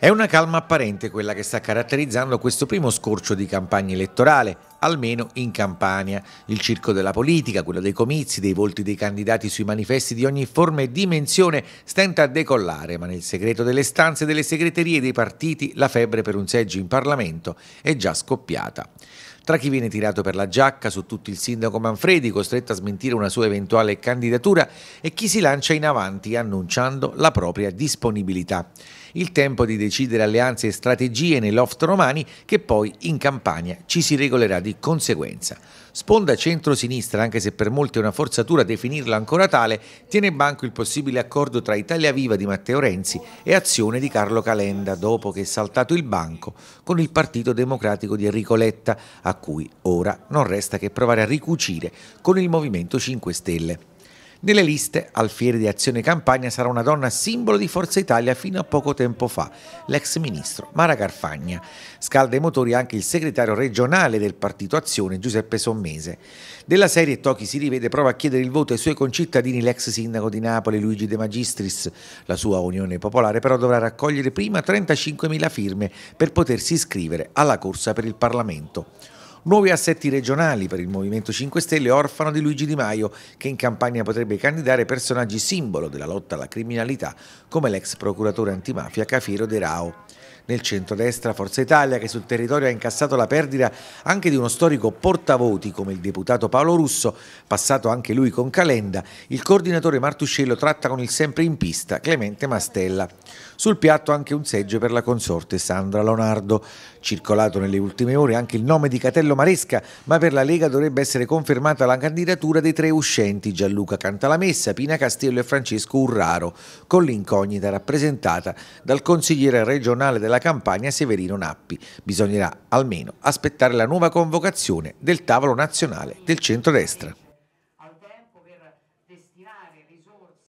È una calma apparente quella che sta caratterizzando questo primo scorcio di campagna elettorale, almeno in Campania. Il circo della politica, quello dei comizi, dei volti dei candidati sui manifesti di ogni forma e dimensione stenta a decollare, ma nel segreto delle stanze delle segreterie e dei partiti la febbre per un seggio in Parlamento è già scoppiata. Tra chi viene tirato per la giacca su tutto il sindaco Manfredi, costretto a smentire una sua eventuale candidatura, e chi si lancia in avanti annunciando la propria disponibilità. Il tempo di decidere alleanze e strategie nei loft romani che poi in Campania ci si regolerà di conseguenza. Sponda centro-sinistra, anche se per molti è una forzatura definirla ancora tale, tiene banco il possibile accordo tra Italia Viva di Matteo Renzi e Azione di Carlo Calenda, dopo che è saltato il banco con il Partito Democratico di Enrico Letta, a cui ora non resta che provare a ricucire con il Movimento 5 Stelle. Nelle liste, Alfieri di Azione Campagna sarà una donna simbolo di Forza Italia fino a poco tempo fa, l'ex ministro Mara Carfagna. Scalda i motori anche il segretario regionale del partito Azione, Giuseppe Sommese. Della serie Tocchi si rivede prova a chiedere il voto ai suoi concittadini l'ex sindaco di Napoli Luigi De Magistris. La sua Unione Popolare però dovrà raccogliere prima 35.000 firme per potersi iscrivere alla corsa per il Parlamento. Nuovi assetti regionali per il Movimento 5 Stelle orfano di Luigi Di Maio, che in campagna potrebbe candidare personaggi simbolo della lotta alla criminalità, come l'ex procuratore antimafia Cafiero De Rao nel centrodestra Forza Italia che sul territorio ha incassato la perdita anche di uno storico portavoti come il deputato Paolo Russo, passato anche lui con Calenda, il coordinatore Martuscello tratta con il sempre in pista Clemente Mastella. Sul piatto anche un seggio per la consorte Sandra Leonardo. Circolato nelle ultime ore anche il nome di Catello Maresca, ma per la Lega dovrebbe essere confermata la candidatura dei tre uscenti Gianluca Cantalamessa, Pina Castello e Francesco Urraro, con l'incognita rappresentata dal consigliere regionale della della campagna Severino Nappi. Bisognerà almeno aspettare la nuova convocazione del tavolo nazionale del centrodestra.